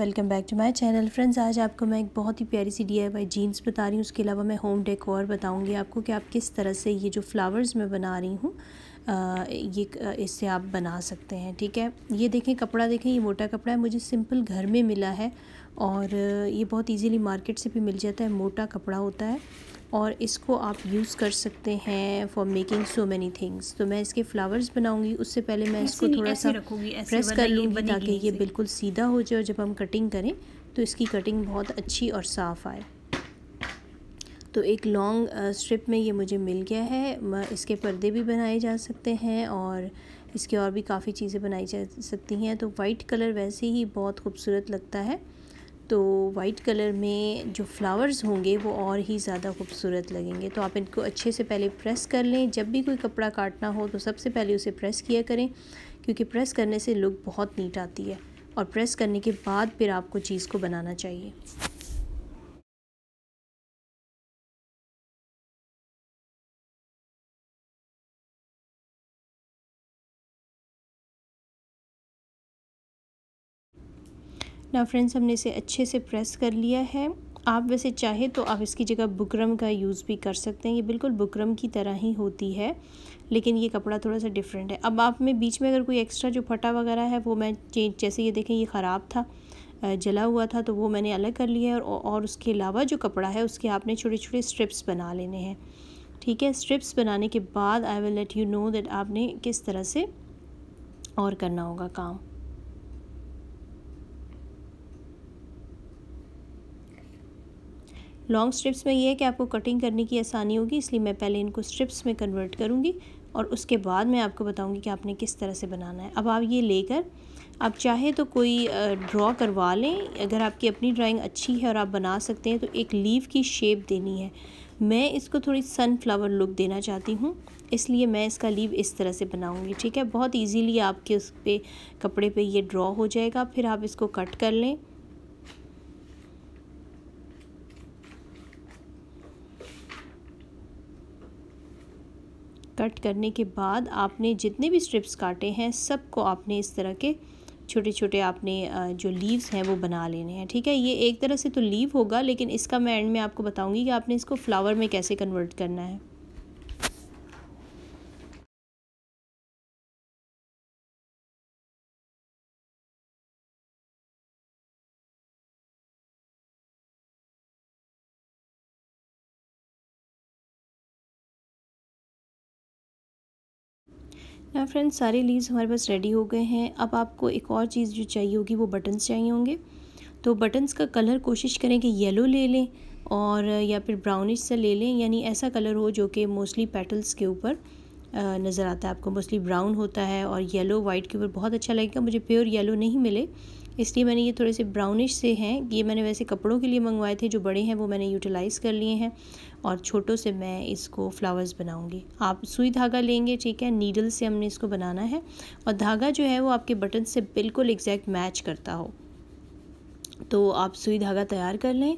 welcome back to my channel friends आज आपको मैं एक बहुत ही प्यारी सी डीआईवाई जीन्स बता रही हूँ उसके अलावा मैं होम डेकोर बताऊँगी आपको कि आप किस तरह से ये जो फ्लावर्स मैं बना रही हूँ ये इससे आप बना सकते हैं ठीक है ये देखें कपड़ा देखें ये मोटा कपड़ा है मुझे सिंपल घर में मिला है और ये बहुत ईजीली मार्केट से भी मिल जाता है मोटा कपड़ा होता है और इसको आप यूज़ कर सकते हैं for making so many things तो मैं इसके फ्लावर्स बनाऊंगी उससे पहले मैं इसको थोड़ा सा प्रेस कर लूँगी ताकि ये बिल्कुल सीधा हो जाए और जब हम कटिंग करें तो इसकी कटिंग बहुत अच्छी और साफ़ आए तो एक लॉन्ग स्ट्रिप uh, में ये मुझे मिल गया है इसके पर्दे भी बनाए जा सकते हैं और इसके और भी काफ़ी चीज़ें बनाई जा सकती हैं तो वाइट कलर वैसे ही बहुत खूबसूरत लगता है तो वाइट कलर में जो फ्लावर्स होंगे वो और ही ज़्यादा खूबसूरत लगेंगे तो आप इनको अच्छे से पहले प्रेस कर लें जब भी कोई कपड़ा काटना हो तो सबसे पहले उसे प्रेस किया करें क्योंकि प्रेस करने से लुक बहुत नीट आती है और प्रेस करने के बाद फिर आपको चीज़ को बनाना चाहिए ना फ्रेंड्स हमने इसे अच्छे से प्रेस कर लिया है आप वैसे चाहे तो आप इसकी जगह बुकरम का यूज़ भी कर सकते हैं ये बिल्कुल बुकरम की तरह ही होती है लेकिन ये कपड़ा थोड़ा सा डिफरेंट है अब आप में बीच में अगर कोई एक्स्ट्रा जो फटा वगैरह है वो मैं चेंज जैसे ये देखें ये ख़राब था जला हुआ था तो वो मैंने अलग कर लिया है और, और उसके अलावा जो कपड़ा है उसके आपने छोटे छोटे स्ट्रिप्स बना लेने हैं ठीक है स्ट्रिप्स बनाने के बाद I will let you know that आपने किस तरह से और करना होगा काम लॉन्ग स्ट्रिप्स में ये है कि आपको कटिंग करने की आसानी होगी इसलिए मैं पहले इनको स्ट्रिप्स में कन्वर्ट करूँगी और उसके बाद मैं आपको बताऊँगी कि आपने किस तरह से बनाना है अब आप ये लेकर आप चाहे तो कोई ड्रॉ करवा लें अगर आपकी अपनी ड्राइंग अच्छी है और आप बना सकते हैं तो एक लीव की शेप देनी है मैं इसको थोड़ी सनफ्लावर लुक देना चाहती हूँ इसलिए मैं इसका लीव इस तरह से बनाऊँगी ठीक है बहुत इजीली आपके उस पर कपड़े पे ये ड्रॉ हो जाएगा फिर आप इसको कट कर लें कट करने के बाद आपने जितने भी स्ट्रिप्स काटे हैं सबको आपने इस तरह के छोटे छोटे आपने जो लीव्स हैं वो बना लेने हैं ठीक है ये एक तरह से तो लीव होगा लेकिन इसका मैं एंड में आपको बताऊंगी कि आपने इसको फ्लावर में कैसे कन्वर्ट करना है यहाँ फ्रेंड्स सारे लीव्स हमारे पास रेडी हो गए हैं अब आपको एक और चीज़ जो चाहिए होगी वो बटन्स चाहिए होंगे तो बटन्स का कलर कोशिश करें कि येलो ले लें और uh, या फिर ब्राउनिश से ले लें यानी ऐसा कलर हो जो कि मोस्टली पेटल्स के ऊपर uh, नज़र आता है आपको मोस्टली ब्राउन होता है और येलो वाइट के ऊपर बहुत अच्छा लगेगा मुझे प्योर येलो नहीं मिले इसलिए मैंने ये थोड़े से ब्राउनिश से हैं ये मैंने वैसे कपड़ों के लिए मंगवाए थे जो बड़े हैं वो मैंने यूटिलाइज़ कर लिए हैं और छोटों से मैं इसको फ्लावर्स बनाऊँगी आप सुई धागा लेंगे ठीक है नीडल से हमने इसको बनाना है और धागा जो है वो आपके बटन से बिल्कुल एग्जैक्ट मैच करता हो तो आप सुई धागा तैयार कर लें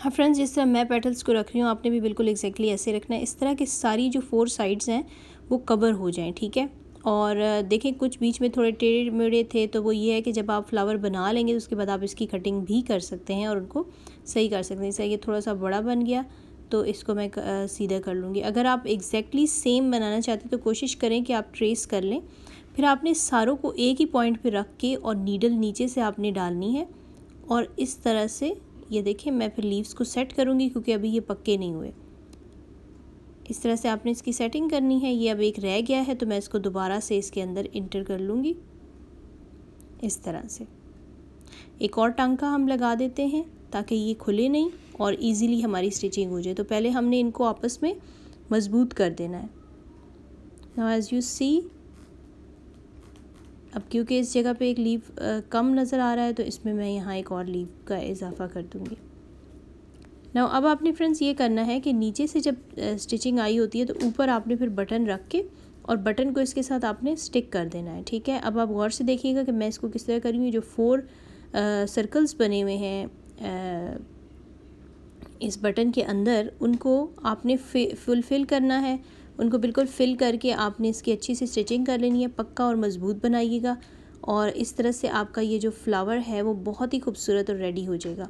हाँ फ्रेंड्स जिस तरह मैं पेटल्स को रख रही हूँ आपने भी बिल्कुल एग्जैक्टली ऐसे रखना है इस तरह की सारी जो फोर साइड्स हैं वो कवर हो जाएँ ठीक है और देखें कुछ बीच में थोड़े टेढ़े मेढ़े थे तो वो ये है कि जब आप फ्लावर बना लेंगे तो उसके बाद आप इसकी कटिंग भी कर सकते हैं और उनको सही कर सकते हैं जैसे ये थोड़ा सा बड़ा बन गया तो इसको मैं सीधा कर लूँगी अगर आप एग्जैक्टली सेम बनाना चाहते तो कोशिश करें कि आप ट्रेस कर लें फिर आपने सारों को एक ही पॉइंट पर रख के और नीडल नीचे से आपने डालनी है और इस तरह से ये देखें मैं फिर लीव्स को सेट करूँगी क्योंकि अभी ये पक्के नहीं हुए इस तरह से आपने इसकी सेटिंग करनी है ये अब एक रह गया है तो मैं इसको दोबारा से इसके अंदर इंटर कर लूँगी इस तरह से एक और टांका हम लगा देते हैं ताकि ये खुले नहीं और इजीली हमारी स्टिचिंग हो जाए तो पहले हमने इनको आपस में मज़बूत कर देना है नाउ एज़ यू सी अब क्योंकि इस जगह पे एक लीव कम नज़र आ रहा है तो इसमें मैं यहाँ एक और लीव का इजाफा कर दूँगी ना अब आपने फ्रेंड्स ये करना है कि नीचे से जब स्टिचिंग आई होती है तो ऊपर आपने फिर बटन रख के और बटन को इसके साथ आपने स्टिक कर देना है ठीक है अब आप गौर से देखिएगा कि मैं इसको किस तरह करूँगी जो फोर सर्कल्स बने हुए हैं इस बटन के अंदर उनको आपने फुलफिल करना है उनको बिल्कुल फिल करके आपने इसकी अच्छी सी स्टिचिंग कर लेनी है पक्का और मज़बूत बनाइएगा और इस तरह से आपका ये जो फ्लावर है वो बहुत ही खूबसूरत और रेडी हो जाएगा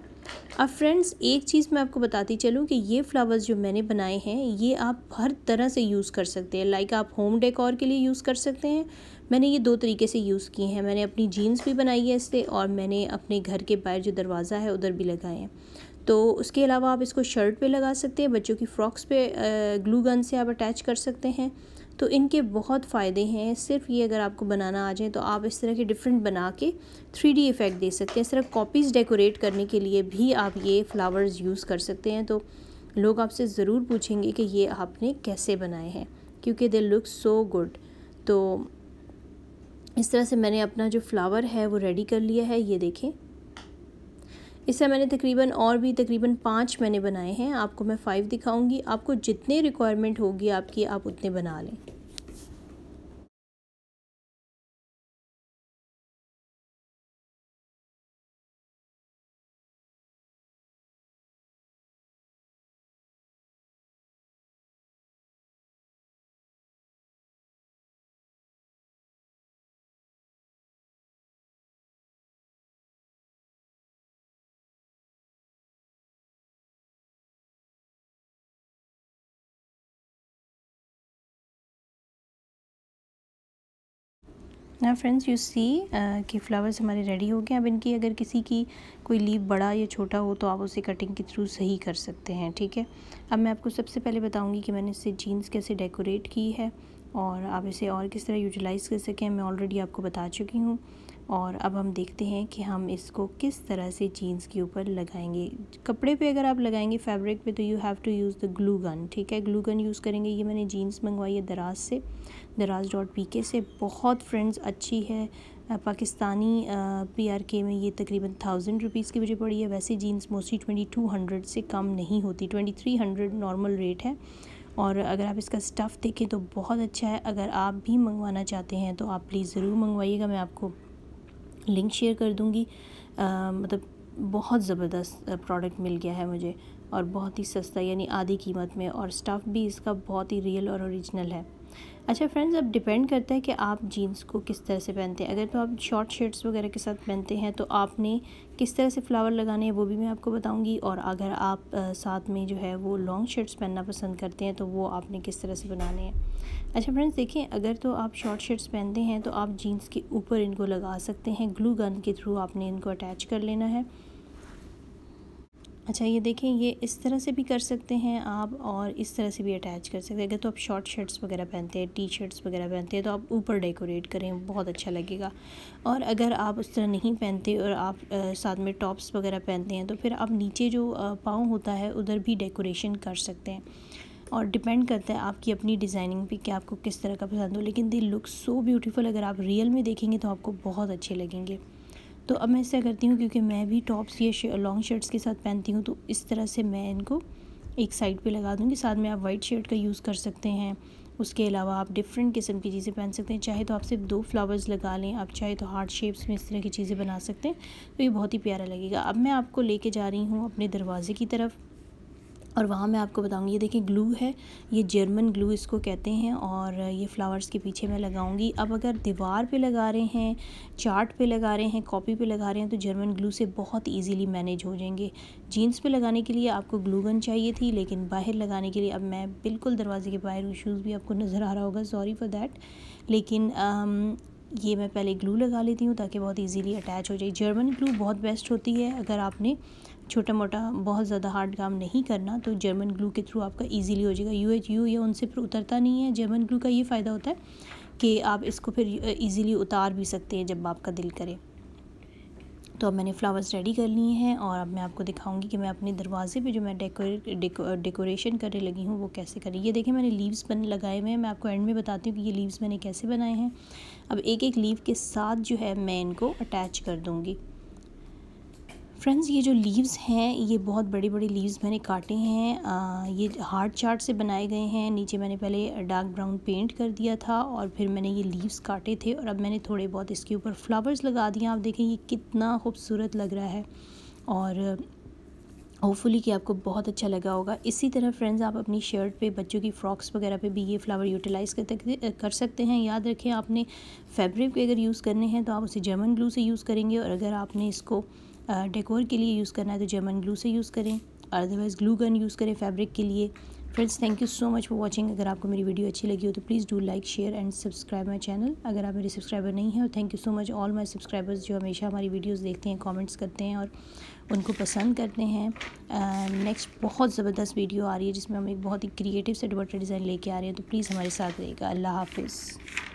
अब फ्रेंड्स एक चीज़ मैं आपको बताती चलूँ कि ये फ्लावर्स जो मैंने बनाए हैं ये आप हर तरह से यूज़ कर सकते हैं लाइक आप होम डेकोर के लिए यूज़ कर सकते हैं मैंने ये दो तरीके से यूज़ किए हैं मैंने अपनी जीन्स भी बनाई है इससे और मैंने अपने घर के बाहर जो दरवाज़ा है उधर भी लगाए हैं तो उसके अलावा आप इसको शर्ट पे लगा सकते हैं बच्चों की फ़्रॉक्स पे ग्लू गन से आप अटैच कर सकते हैं तो इनके बहुत फ़ायदे हैं सिर्फ ये अगर आपको बनाना आ जाए तो आप इस तरह के डिफरेंट बना के थ्री डी इफ़ेक्ट दे सकते हैं इस तरह कॉपीज़ डेकोरेट करने के लिए भी आप ये फ़्लावर्स यूज़ कर सकते हैं तो लोग आपसे ज़रूर पूछेंगे कि ये आपने कैसे बनाए हैं क्योंकि दे लुक सो गुड तो इस तरह से मैंने अपना जो फ्लावर है वो रेडी कर लिया है ये देखें इससे मैंने तकरीबन और भी तकरीबन पाँच मैंने बनाए हैं आपको मैं फ़ाइव दिखाऊंगी आपको जितने रिक्वायरमेंट होगी आपकी आप उतने बना लें ना फ्रेंड्स यू सी कि फ्लावर्स हमारे रेडी हो गए अब इनकी अगर किसी की कोई लीव बड़ा या छोटा हो तो आप उसे कटिंग के थ्रू सही कर सकते हैं ठीक है अब मैं आपको सबसे पहले बताऊंगी कि मैंने इससे जीन्स कैसे डेकोरेट की है और आप इसे और किस तरह यूटिलाइज़ कर सकें मैं ऑलरेडी आपको बता चुकी हूँ और अब हम देखते हैं कि हम इसको किस तरह से जीन्स के ऊपर लगाएंगे कपड़े पे अगर आप लगाएंगे फैब्रिक पे तो you have to use the glue gun ठीक है ग्लू गन यूज़ करेंगे ये मैंने जीन्स मंगवाई है दराज से दराज डॉट पी के से बहुत फ्रेंड्स अच्छी है पाकिस्तानी पी आर के में ये तकरीबन थाउजेंड रुपीज़ की मुझे पड़ी है वैसे jeans mostly twenty two hundred से कम नहीं होती twenty three hundred normal rate है और अगर आप इसका स्टफ़ देखें तो बहुत अच्छा है अगर आप भी मंगवाना चाहते हैं तो आप प्लीज़ ज़रूर मंगवाइएगा मैं आपको लिंक शेयर कर दूँगी मतलब बहुत ज़बरदस्त प्रोडक्ट मिल गया है मुझे और बहुत ही सस्ता यानी आधी कीमत में और स्टफ़ भी इसका बहुत ही रियल और ओरिजिनल है अच्छा फ्रेंड्स अब डिपेंड करता है कि आप जीन्स को किस तरह से पहनते हैं अगर तो आप शॉर्ट शर्ट्स वगैरह के साथ पहनते हैं तो आपने किस तरह से फ्लावर लगाने हैं वो भी मैं आपको बताऊंगी और अगर आप आ, साथ में जो है वो लॉन्ग शर्ट्स पहनना पसंद करते हैं तो वो आपने किस तरह से बनाने हैं अच्छा फ्रेंड्स देखिए अगर तो आप शॉर्ट शर्ट्स पहनते हैं तो आप जीन्स के ऊपर इनको लगा सकते हैं ग्लू गन के थ्रू आपने इनको अटैच कर लेना है अच्छा ये देखें ये इस तरह से भी कर सकते हैं आप और इस तरह से भी अटैच कर सकते हैं अगर तो आप शॉर्ट शर्ट्स वगैरह पहनते हैं टी शर्ट्स वगैरह पहनते हैं तो आप ऊपर डेकोरेट करें बहुत अच्छा लगेगा और अगर आप उस तरह नहीं पहनते और आप आ, साथ में टॉप्स वगैरह पहनते हैं तो फिर आप नीचे जो पाँव होता है उधर भी डेकोरेशन कर सकते हैं और डिपेंड करता है आपकी अपनी डिज़ाइनिंग पे कि आपको किस तरह का पसंद हो लेकिन दे लुक सो ब्यूटीफुल अगर आप रियल में देखेंगे तो आपको बहुत अच्छे लगेंगे तो अब मैं ऐसा करती हूँ क्योंकि मैं भी टॉप्स या लॉन्ग शर्ट्स के साथ पहनती हूँ तो इस तरह से मैं इनको एक साइड पे लगा दूँगी साथ में आप वाइट शर्ट का यूज़ कर सकते हैं उसके अलावा आप डिफरेंट किस्म की चीज़ें पहन सकते हैं चाहे तो आप सिर्फ दो फ्लावर्स लगा लें आप चाहे तो हार्ट शेप्स में इस तरह की चीज़ें बना सकते हैं तो ये बहुत ही प्यारा लगेगा अब मैं आपको लेके जा रही हूँ अपने दरवाज़े की तरफ और वहाँ मैं आपको बताऊँगी ये देखिए ग्लू है ये जर्मन ग्लू इसको कहते हैं और ये फ्लावर्स के पीछे मैं लगाऊँगी अब अगर दीवार पे लगा रहे हैं चार्ट पे लगा रहे हैं कॉपी पे लगा रहे हैं तो जर्मन ग्लू से बहुत इजीली मैनेज हो जाएंगे जीन्स पे लगाने के लिए आपको ग्लू गन चाहिए थी लेकिन बाहर लगाने के लिए अब मैं बिल्कुल दरवाजे के बाहर शूज़ भी आपको नज़र आ रहा होगा सॉरी फॉर देट लेकिन आम, ये मैं पहले ग्लू लगा लेती हूँ ताकि बहुत इजीली अटैच हो जाए जर्मन ग्लू बहुत बेस्ट होती है अगर आपने छोटा मोटा बहुत ज़्यादा हार्ड काम नहीं करना तो जर्मन ग्लू के थ्रू आपका इजीली हो जाएगा यू एच यू या उनसे फिर उतरता नहीं है जर्मन ग्लू का ये फ़ायदा होता है कि आप इसको फिर इजीली उतार भी सकते हैं जब आपका दिल करे तो अब मैंने फ्लावर्स रेडी कर लिए हैं और अब मैं आपको दिखाऊंगी कि मैं अपने दरवाज़े पे जो मैं डेकोरेशन डेको, डेकोरेशन करने लगी हूँ वो कैसे करी ये देखें मैंने लीव्स बन लगाए हुए हैं मैं आपको एंड में बताती हूँ कि ये लीव्स मैंने कैसे बनाए हैं अब एक एक लीव के साथ जो है मैं इनको अटैच कर दूँगी फ्रेंड्स ये जो लीव्स हैं ये बहुत बड़े बड़े लीव्स मैंने काटे हैं ये हार्ड चार्ट से बनाए गए हैं नीचे मैंने पहले डार्क ब्राउन पेंट कर दिया था और फिर मैंने ये लीव्स काटे थे और अब मैंने थोड़े बहुत इसके ऊपर फ्लावर्स लगा दिए आप देखें ये कितना खूबसूरत लग रहा है और होपफुली कि आपको बहुत अच्छा लगा होगा इसी तरह फ्रेंड्स आप अपनी शर्ट पे बच्चों की फ्रॉक्स वगैरह पे भी ये फ्लावर यूटिलाइज़ कर, कर सकते हैं याद रखें आपने फैब्रिक अगर यूज़ करने हैं तो आप उसे जर्मन ग्लू से यूज़ करेंगे और अगर आपने इसको डेकोर के लिए यूज़ करना है तो जर्मन ग्लू से यूज़ करें अदरवाइज़ ग्लू गन यूज़ करें फैब्रिक के लिए friends thank you so much for watching अगर आपको मेरी वीडियो अच्छी लगी हो तो please do like share and subscribe my channel अगर आप मेरे सब्सक्राइबर नहीं हैं और thank you so much all my subscribers जो हमेशा हमारी वीडियोज़ देखते हैं कॉमेंट्स करते हैं और उनको पसंद करते हैं नेक्स्ट uh, बहुत ज़बरदस्त वीडियो आ रही है जिसमें हम एक बहुत ही क्रिएटिव से डबर्टर डिज़ाइन लेके आ रहे हैं तो प्लीज़ हमारे साथ रहेगा अल्लाह हाफिज़